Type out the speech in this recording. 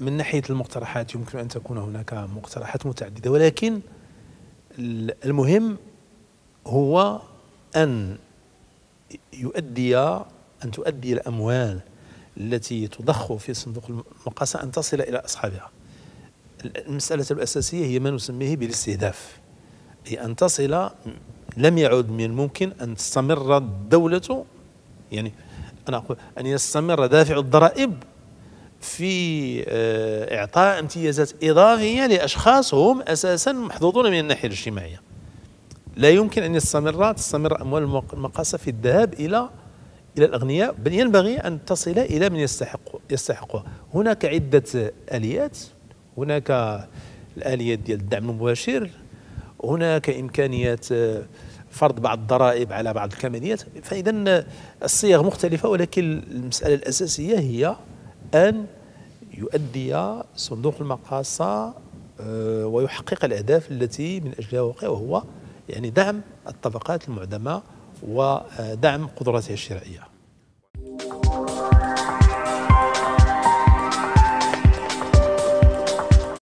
من ناحيه المقترحات يمكن ان تكون هناك مقترحات متعدده ولكن المهم هو ان يؤدي ان تؤدي الاموال التي تضخ في صندوق المقاصه ان تصل الى اصحابها. المساله الاساسيه هي ما نسميه بالاستهداف. اي ان تصل لم يعد من الممكن ان تستمر الدوله يعني انا اقول ان يستمر دافع الضرائب في آه، إعطاء امتيازات إضافية لأشخاص هم أساسا محظوظون من الناحية الاجتماعية لا يمكن أن يستمر تستمر أموال المقاصة في الذهاب إلى إلى الأغنياء بل ينبغي أن تصل إلى من يستحق يستحقها هناك عدة آليات هناك الآليات ديال الدعم المباشر هناك امكانيات آه، فرض بعض الضرائب على بعض الكماليات فإذا الصيغ مختلفة ولكن المسألة الأساسية هي أن يؤدي صندوق المقاصة آه، ويحقق الأهداف التي من أجلها وقع وهو يعني دعم الطبقات المعدمة ودعم قدراتها الشرائية